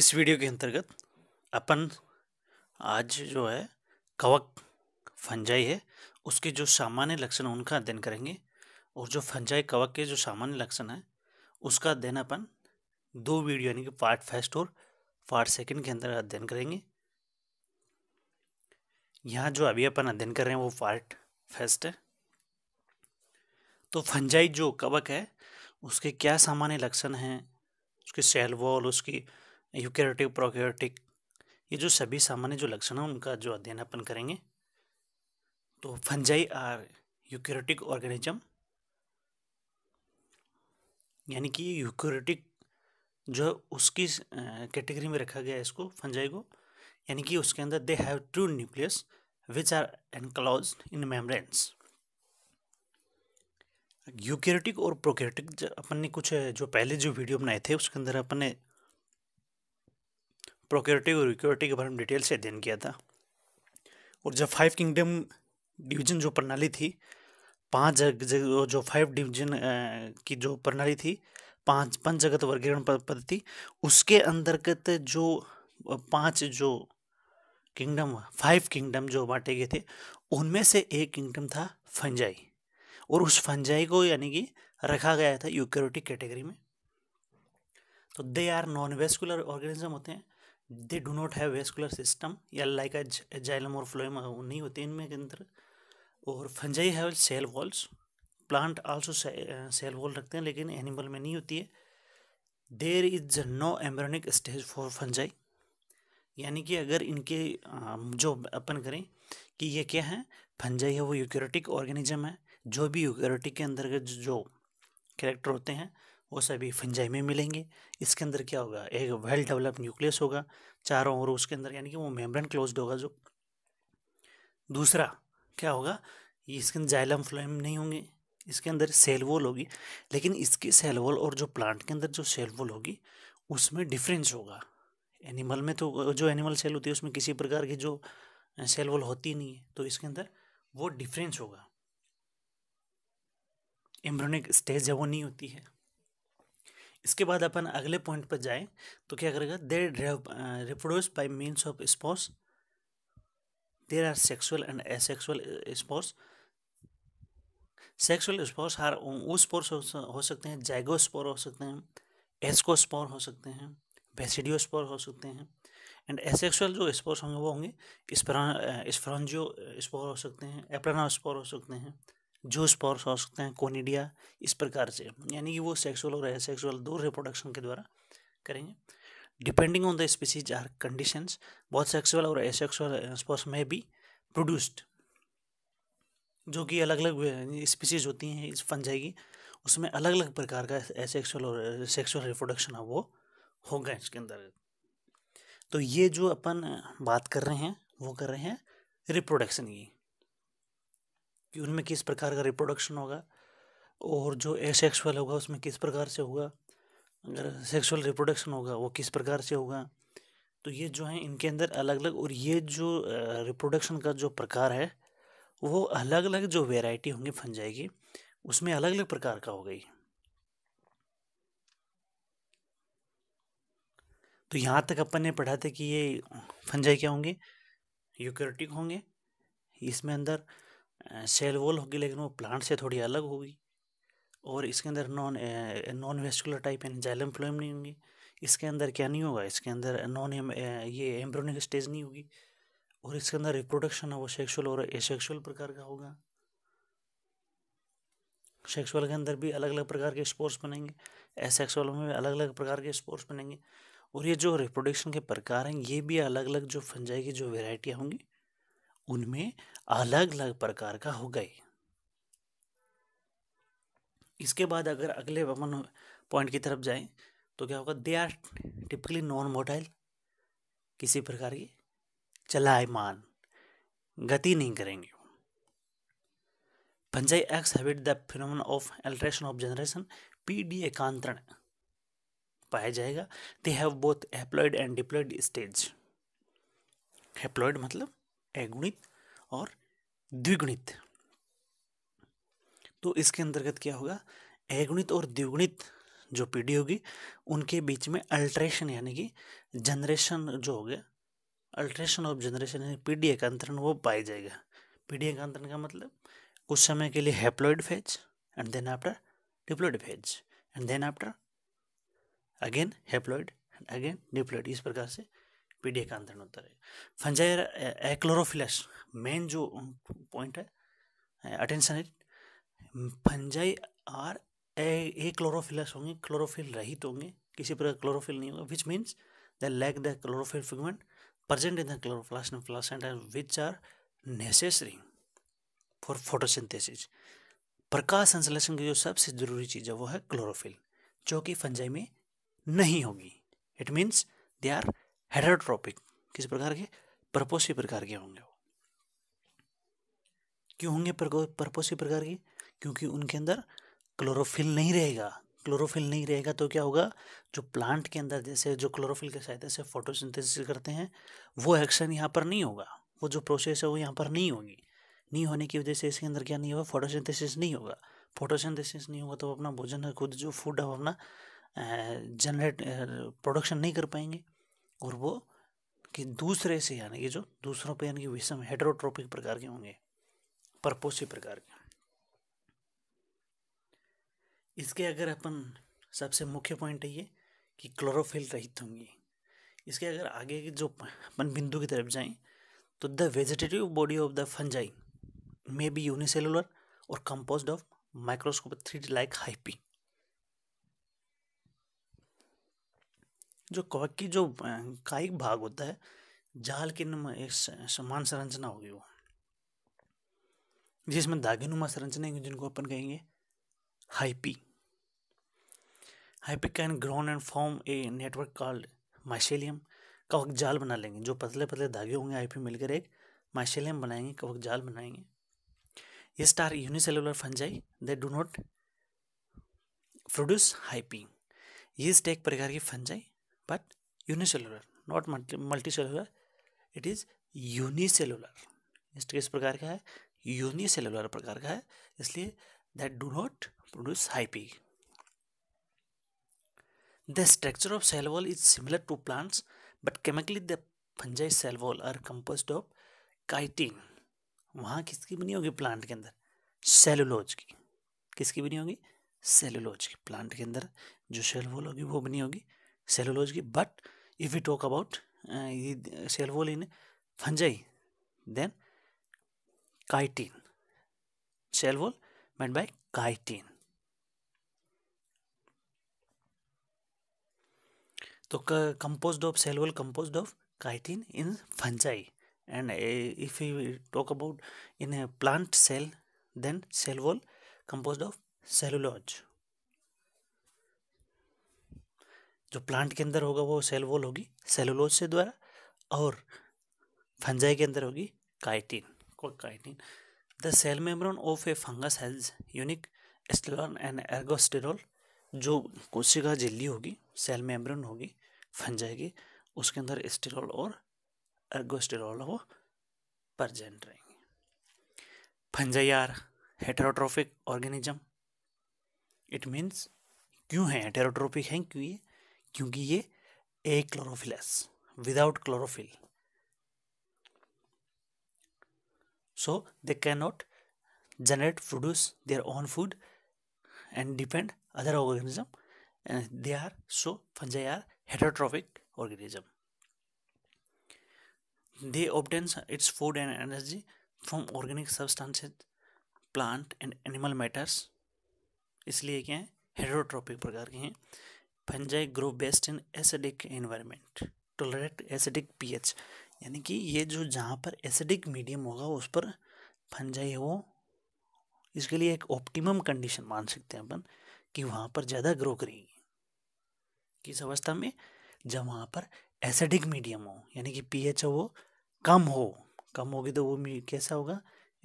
इस वीडियो के अंतर्गत अपन आज जो है कवक फंजाई है उसके जो सामान्य लक्षण उनका अध्ययन करेंगे और जो फंजाई कवक के जो सामान्य लक्षण है उसका अध्ययन अपन दो वीडियो यानी कि पार्ट फर्स्ट और पार्ट सेकंड के अंदर अध्ययन करेंगे यहाँ जो अभी अपन अध्ययन कर रहे हैं वो पार्ट फर्स्ट है तो फंजाई जो कवक है उसके क्या सामान्य लक्षण हैं उसके सेल वॉल उसकी यूकेरेटिव प्रोक्योरेटिक ये जो सभी सामान्य जो लक्षण हैं उनका जो अध्ययन अपन करेंगे तो फंजाई आर यूकेरेटिक ऑर्गेनिज्म यानी कि यूकेरेटिक जो उसकी कैटेगरी में रखा गया है इसको फंजाई को यानी कि उसके अंदर they have two nucleus which are enclose in membranes eukaryotic और प्रोकेरेटिक अपन ने कुछ जो पहले जो वीडियो बनाए थे उसके अंदर अपन ने प्रोक्योरिटी और रिक्योरिटी के बारे में डिटेल से अध्ययन किया था और जब फाइव किंगडम डिवीजन जो प्रणाली थी पांच जग जो फाइव डिवीजन की जो प्रणाली थी पांच पंच जगत वर्गीकरण पद्धति उसके अंतर्गत जो पांच जो किंगडम फाइव किंगडम जो बांटे गए थे उनमें से एक किंगडम था फंजाई और उस फंजाई को यानी कि रखा गया था यूक्योरिटी कैटेगरी में तो they are non vascular organism होते हैं they do not have vascular system या लाइक जाइलम और फ्लोएम नहीं होते इनमें के अंदर और fungi have cell walls plant also cell wall रखते हैं लेकिन एनिमल में नहीं होती है there is no embryonic stage for fungi यानी कि अगर इनके um, जो अपन करें कि ये क्या है फंजाई है वो यूक्योरेटिक ऑर्गेनिज्म है जो भी यूक्योरेटिक के अंदर के जो कैरेक्टर होते हैं वो सभी फंजाई में मिलेंगे इसके अंदर क्या होगा एक वेल डेवलप न्यूक्लियस होगा चारों ओर उसके अंदर यानी कि वो मेम्ब्रेन क्लोज्ड होगा जो दूसरा क्या होगा इसके अंदर जाइलम फ्लोएम नहीं होंगे इसके अंदर सेल वॉल होगी लेकिन इसकी सेल वॉल और जो प्लांट के अंदर जो सेल वॉल होगी उसमें डिफरेंस होगा एनिमल में तो जो एनिमल सेल होती है उसमें किसी प्रकार की जो सेल वॉल होती नहीं है तो इसके अंदर वो डिफरेंस होगा एम्ब्रोनिक स्टेज है वो नहीं होती है इसके बाद अपन अगले पॉइंट पर जाए तो क्या करेगा they reproduce by means of spores there are sexual and asexual spores sexual spores हर वो स्पोर्स हो सकते हैं जैगो स्पोर हो सकते हैं स्पोर हो सकते हैं स्पोर हो सकते हैं एंड एसेक्सुअल जो स्पोर्स होंगे वो होंगे स्पराजियो स्पोर uh, uh, हो सकते हैं स्पोर हो सकते हैं जो स्पॉर्स हो सकते हैं कोनिडिया इस प्रकार से यानी कि वो सेक्सुअल और एसेक्सुअल दो रिप्रोडक्शन के द्वारा करेंगे depending on the species are conditions बहुत सेक्सुअल और एसेक्सुअल स्पॉर्स में भी प्रोड्यूस्ड जो कि अलग अलग स्पीसीज होती हैं इस फंजाई की उसमें अलग अलग प्रकार का एसेक्सुअल और सेक्सुअल रिप्रोडक्शन है वो होगा इसके अंदर तो ये जो अपन uh, बात कर रहे हैं वो कर रहे हैं रिप्रोडक्शन की कि उनमें किस प्रकार का रिप्रोडक्शन होगा और जो एसेक्सुअल होगा उसमें किस प्रकार से होगा अगर सेक्सुअल रिप्रोडक्शन होगा वो किस प्रकार से होगा तो ये जो है इनके अंदर अलग अलग और ये जो रिप्रोडक्शन का जो प्रकार है वो अलग अलग जो वेराइटी होंगी फन की उसमें अलग अलग प्रकार का हो गई तो यहाँ तक अपन ने पढ़ा था कि ये फंजाई क्या होंगे यूक्योरिटिक होंगे इसमें अंदर सेल वॉल होगी लेकिन वो प्लांट से थोड़ी अलग होगी और इसके अंदर नॉन नॉन वेस्कुलर टाइप यानी जाइलम फ्लोएम नहीं होंगी इसके अंदर क्या नहीं होगा इसके अंदर नॉन एम ये एम्ब्रोनिक स्टेज नहीं होगी और इसके अंदर रिप्रोडक्शन है वो सेक्सुअल और एसेक्सुअल प्रकार का होगा सेक्सुअल के अंदर भी अलग अलग प्रकार के स्पोर्ट्स बनेंगे एसेक्सुअल में भी अलग अलग प्रकार के स्पोर्ट्स बनेंगे और ये जो रिप्रोडक्शन के प्रकार हैं ये भी अलग अलग जो फंजाई की जो वेराइटियाँ होंगी उनमें अलग अलग प्रकार का हो गए इसके बाद अगर अगले वन पॉइंट की तरफ जाएं तो क्या होगा they are typically non motile किसी प्रकार की चलायमान गति नहीं करेंगे fungi exhibit the phenomenon of alteration of generation पी डी एकांतरण पाया जाएगा they have both haploid and diploid stage haploid मतलब अगुणित और द्विगुणित तो इसके अंतर्गत क्या होगा अगुणित और द्विगुणित जो पीढ़ी होगी उनके बीच में अल्ट्रेशन यानी कि जनरेशन जो हो गया अल्ट्रेशन ऑफ जनरेशन यानी पीढ़ी एकांतरण वो पाया जाएगा पीढ़ी एकांतरण का मतलब उस समय के लिए haploid phase and then after diploid phase and then after again haploid and again diploid इस प्रकार से पीडीए का अंतरण है फंजायर एक्लोरोफिलस मेन जो पॉइंट है अटेंशन है फंजाई आर ए क्लोरोफिलस होंगे क्लोरोफिल रहित होंगे किसी प्रकार क्लोरोफिल नहीं होगा which means the lack the chlorophyll pigment present in the chloroplast and placenta which are necessary for photosynthesis प्रकाश संश्लेषण की जो सबसे ज़रूरी चीज़ है वो है क्लोरोफिल जो कि फंजाई में नहीं होगी it means they are heterotrophic किस प्रकार के परपोसी प्रकार के होंगे वो क्यों होंगे परपोसी प्रकार के क्योंकि उनके अंदर क्लोरोफिल नहीं रहेगा क्लोरोफिल नहीं रहेगा तो क्या होगा जो प्लांट के अंदर जैसे जो क्लोरोफिल के सहायता से फोटोसिंथेसिस करते हैं वो एक्शन यहाँ पर नहीं होगा वो जो प्रोसेस है वो यहाँ पर नहीं होगी नहीं होने की वजह से इसके अंदर क्या नहीं होगा फोटोसिंथेसिस नहीं होगा फोटोसिंथेसिस नहीं होगा तो अपना भोजन है खुद जो फूड है अपना जनरेट प्रोडक्शन नहीं कर पाएंगे और वो कि दूसरे से यानी कि जो दूसरों पे यानी कि विषम हेड्रोट्रोपिक प्रकार के होंगे परपोषी प्रकार के इसके अगर अपन सबसे मुख्य पॉइंट है ये कि क्लोरोफिल रहित होंगी इसके अगर आगे के जो अपन बिंदु की तरफ जाएं तो the vegetative body of the fungi may be unicellular और compose of microscope thread like hyphae जो कवक की जो कायिक भाग होता है जाल की एक समान संरचना होगी वो जिसमें नुमा संरचना जिनको अपन कहेंगे hyphae hyphae can ground and form a network called mycelium कवक जाल बना लेंगे जो पतले पतले धागे होंगे हाइपी मिलकर एक माइशेलियम बनाएंगे कवक जाल बनाएंगे ये star unicellular fungi they do not produce hyphae ये स्टेक प्रकार की fungi but unicellular not multicellular it is unicellular इस प्रकार का है यूनिसेलुलर प्रकार का है इसलिए दैट डू नॉट प्रोड्यूस हाई the structure of cell wall is similar to plants but chemically the fungi cell wall are compose of chitin वहाँ किसकी बनी होगी प्लांट के अंदर सेलुलोज की किसकी बनी होगी सेलुलोज की प्लांट के अंदर जो सेल वॉल होगी वो बनी होगी cellulose but if you talk about cell wall in fungi then chitin cell wall made by chitin तो compose of cell wall compose of chitin in fungi and if you talk about in plant cell then cell wall compose of cellulose जो plant के अंदर होगा वो cell wall होगी cellulose से द्वारा और फंजाई के अंदर होगी काइटिन को chitin the cell membrane of a fungus has unique एस्टेलॉन एंड एर्गोस्टेरोल जो कोशिका झिल्ली होगी सेल मेम्ब्रेन होगी फंजाई की उसके अंदर एस्टेरॉल और एर्गोस्टेरॉल वो प्रजेंट रहेंगे fungi are heterotrophic organism it means क्यों है हेटेरोट्रॉफिक हैं क्यों ये क्योंकि ये achlorophyllous without chlorophyll so they can not generate produce their own food and depend other organism they are so fungi are heterotrophic organism they obtains its food and energy from organic substances plant and animal matters इसलिए क्या है heterotrophic प्रकार के हैं fungi grow best in acidic environment tolerate acidic pH यानी कि ये जो जहाँ पर एसिडिक मीडियम होगा उस पर फंजाई है वो इसके लिए एक ऑप्टिमम कंडीशन मान सकते हैं अपन कि वहाँ पर ज़्यादा ग्रो करेगी किस अवस्था में जब वहाँ पर एसिडिक मीडियम हो यानी कि पीएच हो वो कम हो कम होगी तो वो कैसा होगा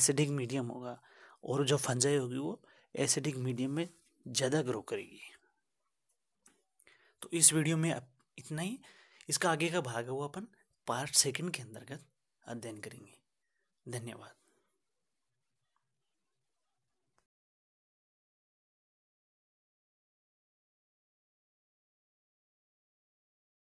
एसिडिक मीडियम होगा और जो फंजाई होगी वो एसिडिक मीडियम में ज़्यादा ग्रो करेगी तो इस वीडियो में इतना ही इसका आगे का भाग है वो अपन पार्ट सेकंड के अंतर्गत अध्ययन करेंगे धन्यवाद